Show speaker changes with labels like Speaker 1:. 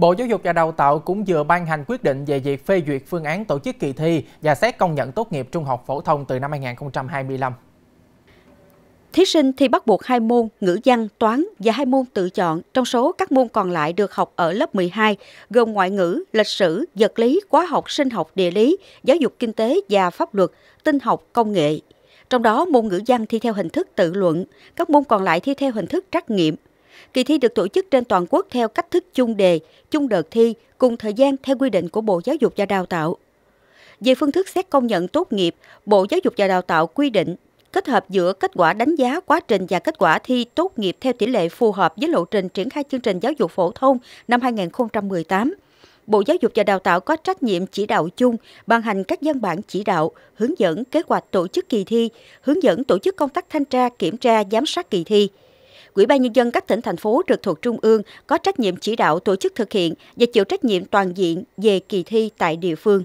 Speaker 1: Bộ Giáo dục và Đào tạo cũng vừa ban hành quyết định về việc phê duyệt phương án tổ chức kỳ thi và xét công nhận tốt nghiệp trung học phổ thông từ năm 2025.
Speaker 2: Thí sinh thi bắt buộc hai môn ngữ văn, toán và hai môn tự chọn trong số các môn còn lại được học ở lớp 12, gồm ngoại ngữ, lịch sử, vật lý, hóa học, sinh học, địa lý, giáo dục kinh tế và pháp luật, tinh học, công nghệ. Trong đó, môn ngữ văn thi theo hình thức tự luận, các môn còn lại thi theo hình thức trắc nghiệm, Kỳ thi được tổ chức trên toàn quốc theo cách thức chung đề, chung đợt thi, cùng thời gian theo quy định của Bộ Giáo dục và Đào tạo. Về phương thức xét công nhận tốt nghiệp, Bộ Giáo dục và Đào tạo quy định kết hợp giữa kết quả đánh giá quá trình và kết quả thi tốt nghiệp theo tỷ lệ phù hợp với lộ trình triển khai chương trình giáo dục phổ thông năm 2018. Bộ Giáo dục và Đào tạo có trách nhiệm chỉ đạo chung, ban hành các văn bản chỉ đạo, hướng dẫn kế hoạch tổ chức kỳ thi, hướng dẫn tổ chức công tác thanh tra, kiểm tra, giám sát kỳ thi. Ủy ban nhân dân các tỉnh thành phố trực thuộc trung ương có trách nhiệm chỉ đạo tổ chức thực hiện và chịu trách nhiệm toàn diện về kỳ thi tại địa phương.